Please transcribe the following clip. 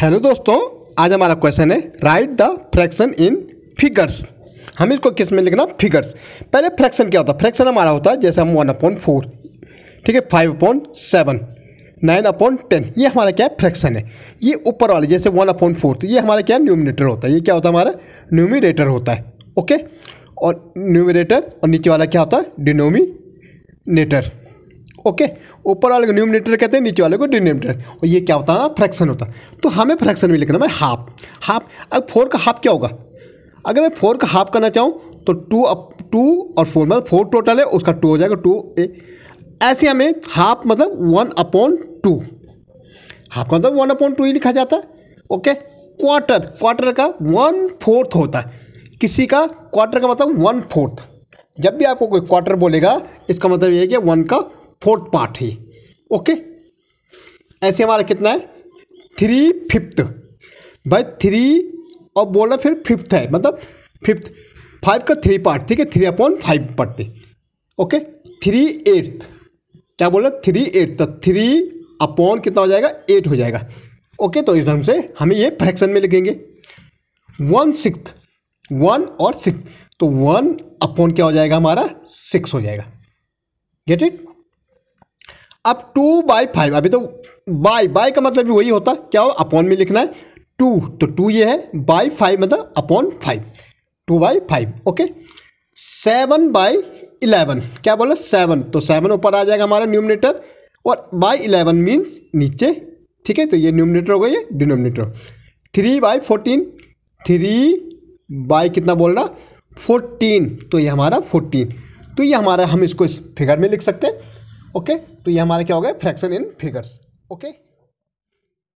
hello दोस्तों आज हमारा क्वेश्चन है write the fraction in figures हम इसको किस में लिखना फिगर्स पहले फ्रैक्शन क्या होता है फ्रैक्शन हमारा होता है जैसे हम वन अपॉइंट फोर ठीक है five upon seven nine upon ten ये हमारा क्या है फ्रैक्शन है ये ऊपर वाले जैसे वन अपॉइंट फोर तो ये हमारा क्या है न्यूमिनेटर होता है ये क्या होता है हमारा न्यूमिनेटर होता है ओके और न्यूमिनेटर और नीचे वाला क्या होता है डिनोमिनेटर ओके ऊपर वाले को न्यूमिनेटर कहते हैं नीचे वाले को डिनोमिनेटर और ये क्या होता है फ्रैक्शन होता तो हमें फ्रैक्शन में लिखना है हाफ हाफ अब फोर का हाफ क्या होगा अगर मैं फोर का हाफ करना चाहूँ तो टू अप टू और फोर मतलब फोर टोटल है उसका टू हो जाएगा टू ए ऐसे हमें हाफ मतलब वन अपॉन टू हाफ मतलब वन अपॉन टू ही लिखा जाता है ओके क्वार्टर क्वार्टर का वन फोर्थ होता है किसी का क्वार्टर का मतलब वन फोर्थ जब भी आपको कोई क्वार्टर बोलेगा इसका मतलब ये है कि वन का फोर्थ पार्ट है ओके ऐसे हमारा कितना है थ्री फिफ्थ भाई थ्री और बोलना फिर फिफ्थ है मतलब फिफ्थ फाइव का थ्री पार्ट ठीक है थ्री अपॉन फाइव पढ़ते ओके थ्री एट्थ क्या बोला थ्री एट तो थ्री अपॉन कितना हो जाएगा एट हो जाएगा ओके तो इस ढंग से हमें ये फ्रैक्शन में लिखेंगे वन सिक्स वन और सिक्स तो वन अपॉन क्या हो जाएगा हमारा सिक्स हो जाएगा गेट इट अब टू बाई फाइव अभी तो बाई बाई का मतलब वही होता क्या हो अपॉन में लिखना है टू तो टू ये है बाई फाइव मतलब upon five two by five okay seven by eleven क्या बोला सेवन तो सेवन ऊपर आ जाएगा हमारा न्यूमिनेटर और बाई इलेवन मीन्स नीचे ठीक है तो ये न्यूमिनेटर हो गई है denominator three by fourteen three by कितना बोल रहा फोर्टीन तो ये हमारा फोर्टीन तो ये हमारा हम इसको इस फिगर में लिख सकते हैं ओके तो ये हमारे क्या हो गए फ्रैक्शन इन फिगर्स ओके